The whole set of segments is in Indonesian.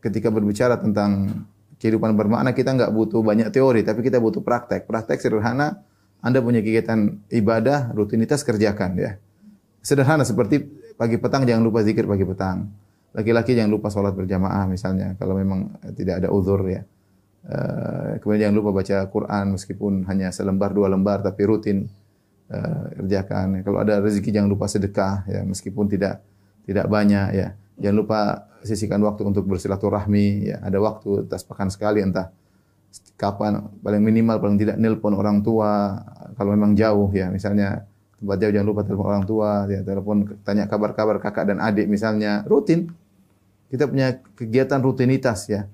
ketika berbicara tentang kehidupan bermakna kita nggak butuh banyak teori, tapi kita butuh praktek. Praktek sederhana, Anda punya kegiatan ibadah, rutinitas kerjakan ya. Sederhana seperti pagi petang jangan lupa zikir pagi petang. Laki-laki jangan lupa sholat berjamaah misalnya, kalau memang tidak ada uzur ya. Eh, kemudian jangan lupa baca Quran meskipun hanya selembar dua lembar tapi rutin eh, kerjakan. Kalau ada rezeki jangan lupa sedekah ya meskipun tidak tidak banyak ya. Jangan lupa sisihkan waktu untuk bersilaturahmi. Ya, ada waktu tas pekan sekali entah kapan paling minimal paling tidak nelpon orang tua kalau memang jauh ya misalnya tempat jauh jangan lupa telepon orang tua ya telepon tanya kabar-kabar kakak dan adik misalnya rutin kita punya kegiatan rutinitas ya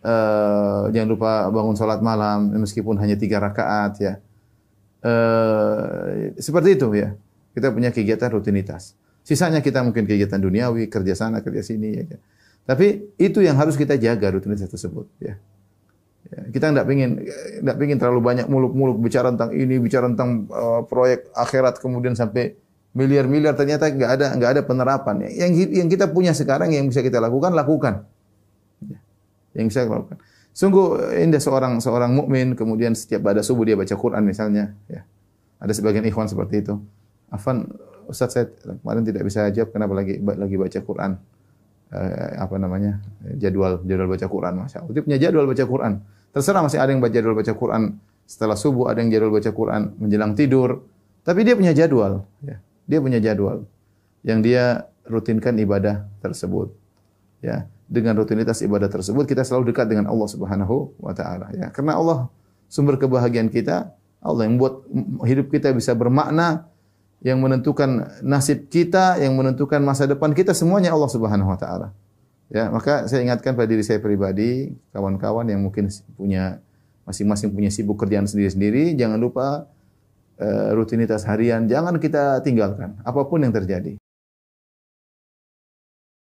Uh, jangan lupa bangun sholat malam meskipun hanya tiga rakaat ya. Uh, seperti itu ya. Kita punya kegiatan rutinitas. Sisanya kita mungkin kegiatan duniawi, kerja sana, kerja sini. Ya. Kan. Tapi itu yang harus kita jaga rutinitas tersebut. Ya. Ya, kita tidak ingin tidak ingin terlalu banyak muluk-muluk bicara tentang ini, bicara tentang uh, proyek akhirat kemudian sampai miliar-miliar ternyata nggak ada nggak ada penerapan. Ya, yang yang kita punya sekarang yang bisa kita lakukan lakukan. Ya, yang bisa kita lakukan. Sungguh eh, indah seorang seorang mukmin kemudian setiap pada subuh dia baca Quran misalnya. Ya. Ada sebagian ikhwan seperti itu. Afan Ustaz saya kemarin tidak bisa jawab kenapa lagi lagi baca Quran. Eh, apa namanya? jadwal jadwal baca Quran Masya Allah. Dia punya jadwal baca Quran. Terserah masih ada yang baca jadwal baca Quran setelah subuh, ada yang jadwal baca Quran menjelang tidur. Tapi dia punya jadwal, ya. Dia punya jadwal yang dia rutinkan ibadah tersebut. Ya, dengan rutinitas ibadah tersebut kita selalu dekat dengan Allah Subhanahu wa taala, ya. Karena Allah sumber kebahagiaan kita, Allah yang buat hidup kita bisa bermakna, yang menentukan nasib kita, yang menentukan masa depan kita semuanya Allah Subhanahu wa taala. Ya, maka saya ingatkan pada diri saya pribadi, kawan-kawan yang mungkin punya masing-masing punya sibuk kerjaan sendiri-sendiri, jangan lupa eh, rutinitas harian jangan kita tinggalkan apapun yang terjadi.